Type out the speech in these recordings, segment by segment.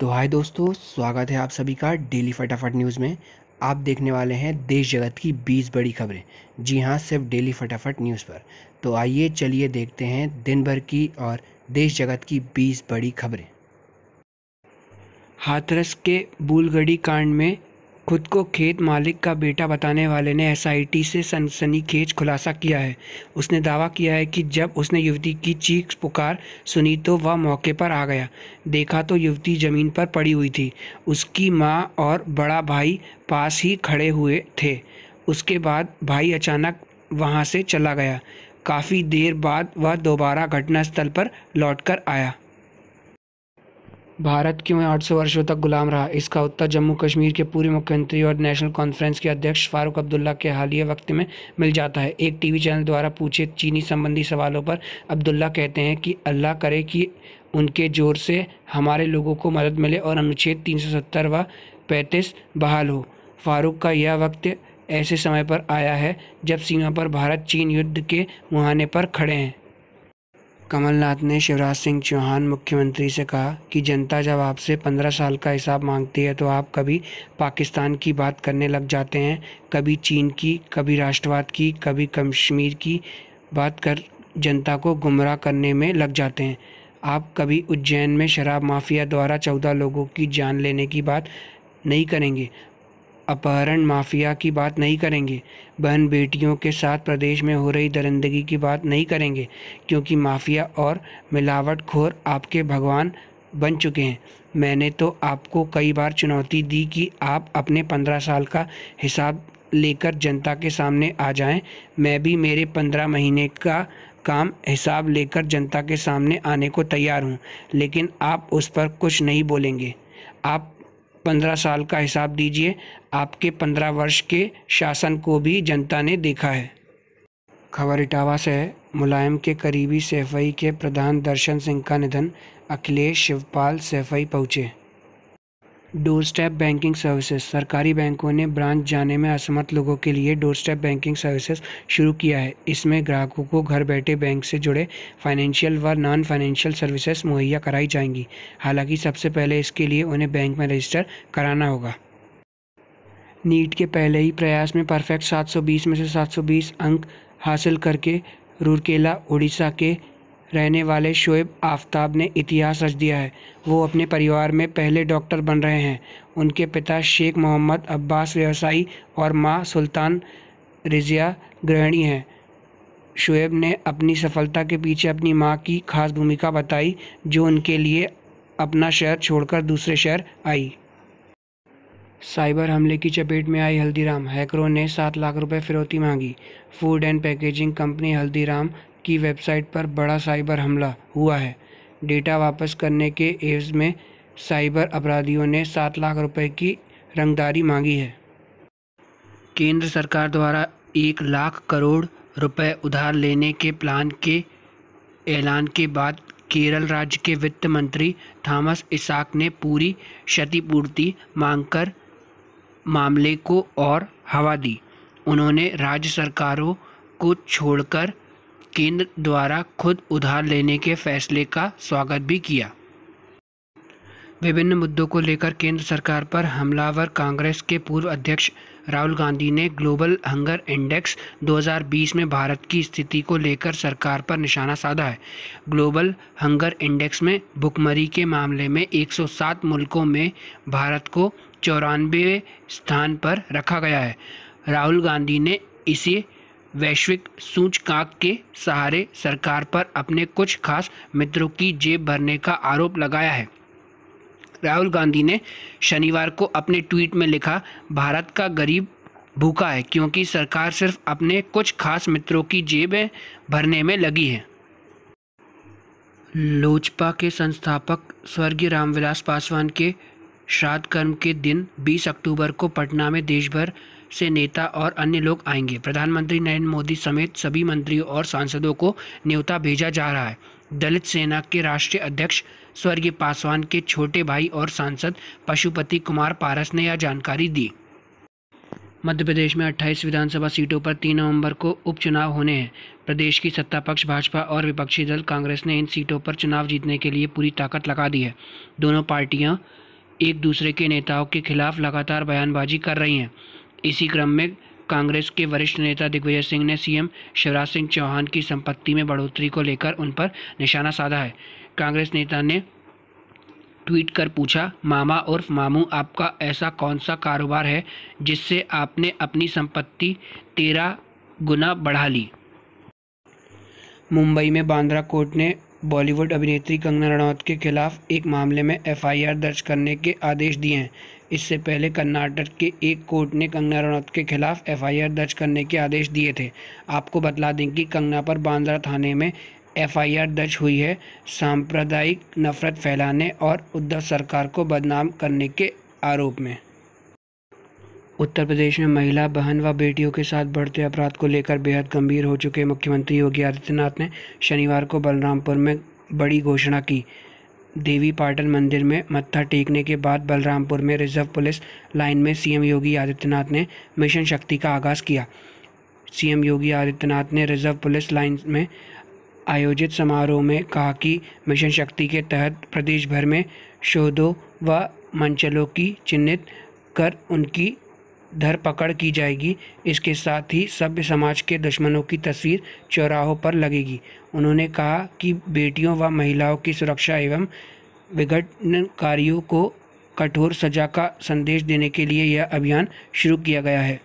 तो हाय दोस्तों स्वागत है आप सभी का डेली फटाफट न्यूज़ में आप देखने वाले हैं देश जगत की बीस बड़ी खबरें जी हाँ सिर्फ डेली फटाफट न्यूज़ पर तो आइए चलिए देखते हैं दिन भर की और देश जगत की बीस बड़ी खबरें हाथरस के बूलगढ़ी कांड में खुद को खेत मालिक का बेटा बताने वाले ने एसआईटी से सनसनीखेज खुलासा किया है उसने दावा किया है कि जब उसने युवती की चीख पुकार सुनी तो वह मौके पर आ गया देखा तो युवती ज़मीन पर पड़ी हुई थी उसकी माँ और बड़ा भाई पास ही खड़े हुए थे उसके बाद भाई अचानक वहाँ से चला गया काफ़ी देर बाद वह दोबारा घटनास्थल पर लौटकर आया भारत क्यों आठ सौ वर्षों तक गुलाम रहा इसका उत्तर जम्मू कश्मीर के पूर्व मुख्यमंत्री और नेशनल कॉन्फ्रेंस के अध्यक्ष फारूक अब्दुल्ला के हालिया वक्त में मिल जाता है एक टीवी चैनल द्वारा पूछे चीनी संबंधी सवालों पर अब्दुल्ला कहते हैं कि अल्लाह करे कि उनके जोर से हमारे लोगों को मदद मिले और अनुच्छेद तीन सौ सत्तर व पैंतीस बहाल हो फारूक का यह वक्त ऐसे समय पर आया है जब सीमा पर भारत चीन युद्ध के मुहाने पर खड़े हैं कमलनाथ ने शिवराज सिंह चौहान मुख्यमंत्री से कहा कि जनता जब आपसे पंद्रह साल का हिसाब मांगती है तो आप कभी पाकिस्तान की बात करने लग जाते हैं कभी चीन की कभी राष्ट्रवाद की कभी कश्मीर की बात कर जनता को गुमराह करने में लग जाते हैं आप कभी उज्जैन में शराब माफिया द्वारा चौदह लोगों की जान लेने की बात नहीं करेंगे अपहरण माफिया की बात नहीं करेंगे बहन बेटियों के साथ प्रदेश में हो रही दरिंदगी की बात नहीं करेंगे क्योंकि माफिया और मिलावटखोर आपके भगवान बन चुके हैं मैंने तो आपको कई बार चुनौती दी कि आप अपने पंद्रह साल का हिसाब लेकर जनता के सामने आ जाएं मैं भी मेरे पंद्रह महीने का काम हिसाब लेकर जनता के सामने आने को तैयार हूं लेकिन आप उस पर कुछ नहीं बोलेंगे आप पंद्रह साल का हिसाब दीजिए आपके पंद्रह वर्ष के शासन को भी जनता ने देखा है खबर इटावा से मुलायम के करीबी सैफई के प्रधान दर्शन सिंह का निधन अखिलेश शिवपाल सैफई पहुँचे डोरस्टेप बैंकिंग सर्विसेज सरकारी बैंकों ने ब्रांच जाने में असमर्थ लोगों के लिए डोरस्टेप बैंकिंग सर्विसेज शुरू किया है इसमें ग्राहकों को घर बैठे बैंक से जुड़े फाइनेंशियल व नॉन फाइनेंशियल सर्विसेज मुहैया कराई जाएंगी हालांकि सबसे पहले इसके लिए उन्हें बैंक में रजिस्टर कराना होगा नीट के पहले ही प्रयास में परफेक्ट सात में से सात अंक हासिल करके रूरकेला उड़ीसा के रहने वाले शोएब आफताब ने इतिहास रच दिया है वो अपने परिवार में पहले डॉक्टर बन रहे हैं उनके पिता शेख मोहम्मद अब्बास व्यवसायी और माँ सुल्तान रिजिया गृहणी हैं शुएब ने अपनी सफलता के पीछे अपनी माँ की खास भूमिका बताई जो उनके लिए अपना शहर छोड़कर दूसरे शहर आई साइबर हमले की चपेट में आई हल्दीराम हैकरों ने सात लाख रुपए फिरौती मांगी food and packaging company Haldiram की वेबसाइट पर बड़ा साइबर हमला हुआ है डेटा वापस करने के एवज में साइबर अपराधियों ने सात लाख रुपए की रंगदारी मांगी है केंद्र सरकार द्वारा एक लाख करोड़ रुपए उधार लेने के प्लान के ऐलान के बाद केरल राज्य के वित्त मंत्री थॉमस इसाक ने पूरी क्षतिपूर्ति मांगकर मामले को और हवा दी उन्होंने राज्य सरकारों को छोड़कर केंद्र द्वारा खुद उधार लेने के फैसले का स्वागत भी किया विभिन्न मुद्दों को लेकर केंद्र सरकार पर हमलावर कांग्रेस के पूर्व अध्यक्ष राहुल गांधी ने ग्लोबल हंगर इंडेक्स 2020 में भारत की स्थिति को लेकर सरकार पर निशाना साधा है ग्लोबल हंगर इंडेक्स में भुखमरी के मामले में 107 मुल्कों में भारत को चौरानवे स्थान पर रखा गया है राहुल गांधी ने इसे वैश्विक सूचकांक के सहारे सरकार पर अपने कुछ खास मित्रों की जेब भरने का आरोप लगाया है राहुल गांधी ने शनिवार को अपने ट्वीट में लिखा भारत का गरीब भूखा है क्योंकि सरकार सिर्फ अपने कुछ खास मित्रों की जेबें भरने में लगी है लोजपा के संस्थापक स्वर्गीय रामविलास पासवान के श्राद्ध कर्म के दिन 20 अक्टूबर को पटना में देशभर से नेता और अन्य लोग आएंगे प्रधानमंत्री नरेंद्र मोदी समेत सभी मंत्रियों और सांसदों को न्योता भेजा जा रहा है दलित सेना के राष्ट्रीय अध्यक्ष स्वर्गीय पासवान के छोटे भाई और सांसद पशुपति कुमार पारस ने यह जानकारी दी मध्य प्रदेश में 28 विधानसभा सीटों पर 3 नवंबर को उपचुनाव होने हैं प्रदेश की सत्ता पक्ष भाजपा और विपक्षी दल कांग्रेस ने इन सीटों पर चुनाव जीतने के लिए पूरी ताकत लगा दी है दोनों पार्टियां एक दूसरे के नेताओं के खिलाफ लगातार बयानबाजी कर रही हैं इसी क्रम में कांग्रेस के वरिष्ठ नेता दिग्विजय सिंह ने सीएम शिवराज सिंह चौहान की संपत्ति में बढ़ोतरी को लेकर उन पर निशाना साधा है कांग्रेस नेता ने ट्वीट कर पूछा मामा उर्फ मामू आपका ऐसा कौन सा कारोबार है जिससे आपने अपनी संपत्ति तेरह गुना बढ़ा ली मुंबई में बांद्रा कोर्ट ने बॉलीवुड अभिनेत्री कंगना रनौत के खिलाफ एक मामले में एफआईआर दर्ज करने के आदेश दिए हैं इससे पहले कर्नाटक के एक कोर्ट ने कंगना रनौत के खिलाफ एफआईआर दर्ज करने के आदेश दिए थे आपको बतला दें कि कंगना पर बांद्रा थाने में एफआईआर दर्ज हुई है सांप्रदायिक नफरत फैलाने और उद्धव सरकार को बदनाम करने के आरोप में उत्तर प्रदेश में महिला बहन व बेटियों के साथ बढ़ते अपराध को लेकर बेहद गंभीर हो चुके मुख्यमंत्री योगी आदित्यनाथ ने शनिवार को बलरामपुर में बड़ी घोषणा की देवी पाटन मंदिर में मत्था टेकने के बाद बलरामपुर में रिजर्व पुलिस लाइन में सीएम योगी आदित्यनाथ ने मिशन शक्ति का आगाज़ किया सीएम योगी आदित्यनाथ ने रिजर्व पुलिस लाइन में आयोजित समारोह में कहा कि मिशन शक्ति के तहत प्रदेश भर में शोधों व मंचलों की चिन्हित कर उनकी धरपकड़ की जाएगी इसके साथ ही सभ्य समाज के दुश्मनों की तस्वीर चौराहों पर लगेगी उन्होंने कहा कि बेटियों व महिलाओं की सुरक्षा एवं विघटनकारियों को कठोर सजा का संदेश देने के लिए यह अभियान शुरू किया गया है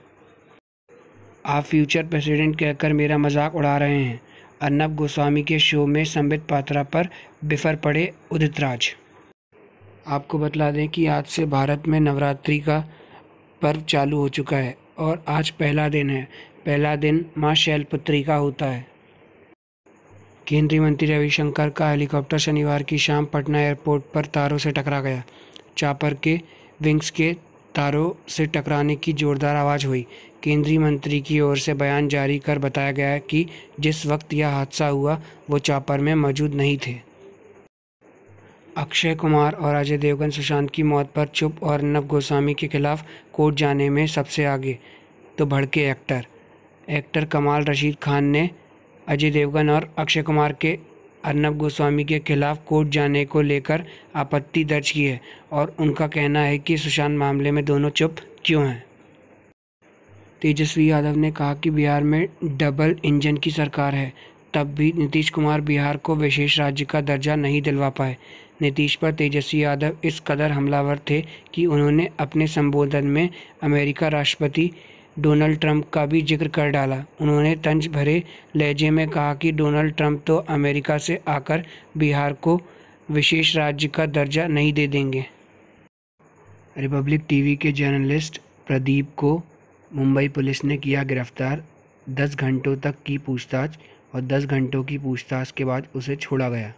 आप फ्यूचर प्रेसिडेंट कहकर मेरा मजाक उड़ा रहे हैं अर्नब गोस्वामी के शो में संबित पात्रा पर बिफर पड़े उदित राज आपको बता दें कि आज से भारत में नवरात्रि का पर्व चालू हो चुका है और आज पहला दिन है पहला दिन माँ शैलपुत्री का होता है केंद्रीय मंत्री रविशंकर का हेलीकॉप्टर शनिवार की शाम पटना एयरपोर्ट पर तारों से टकरा गया चापर के विंग्स के तारों से टकराने की जोरदार आवाज़ हुई केंद्रीय मंत्री की ओर से बयान जारी कर बताया गया कि जिस वक्त यह हादसा हुआ वो चापर में मौजूद नहीं थे अक्षय कुमार और अजय देवगन सुशांत की मौत पर चुप और नव गोस्वामी के खिलाफ कोर्ट जाने में सबसे आगे तो भड़के एक्टर एक्टर कमाल रशीद खान ने अजय देवगन और अक्षय कुमार के अर्नब गोस्वामी के खिलाफ कोर्ट जाने को लेकर आपत्ति दर्ज की है और उनका कहना है कि सुशांत मामले में दोनों चुप क्यों हैं तेजस्वी यादव ने कहा कि बिहार में डबल इंजन की सरकार है तब भी नीतीश कुमार बिहार को विशेष राज्य का दर्जा नहीं दिलवा पाए नीतीश पर तेजस्वी यादव इस कदर हमलावर थे कि उन्होंने अपने संबोधन में अमेरिका राष्ट्रपति डोनाल्ड ट्रंप का भी जिक्र कर डाला उन्होंने तंज भरे लहजे में कहा कि डोनाल्ड ट्रंप तो अमेरिका से आकर बिहार को विशेष राज्य का दर्जा नहीं दे देंगे रिपब्लिक टीवी के जर्नलिस्ट प्रदीप को मुंबई पुलिस ने किया गिरफ्तार दस घंटों तक की पूछताछ और दस घंटों की पूछताछ के बाद उसे छोड़ा गया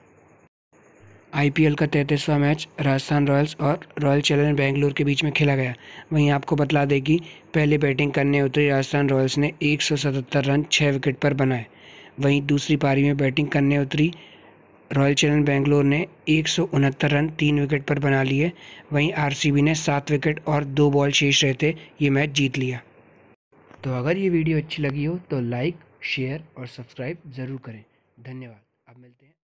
आईपीएल का तैंतीसवां मैच राजस्थान रॉयल्स और रॉयल चैलेंजर बेंगलुरु के बीच में खेला गया वहीं आपको बतला दें कि पहले बैटिंग करने उतरी राजस्थान रॉयल्स ने 177 रन छः विकेट पर बनाए वहीं दूसरी पारी में बैटिंग करने उतरी रॉयल चैलेंजर बेंगलोर ने एक रन तीन विकेट पर बना लिए वहीं आरसीबी ने सात विकेट और दो बॉल शेष रहते ये मैच जीत लिया तो अगर ये वीडियो अच्छी लगी हो तो लाइक शेयर और सब्सक्राइब ज़रूर करें धन्यवाद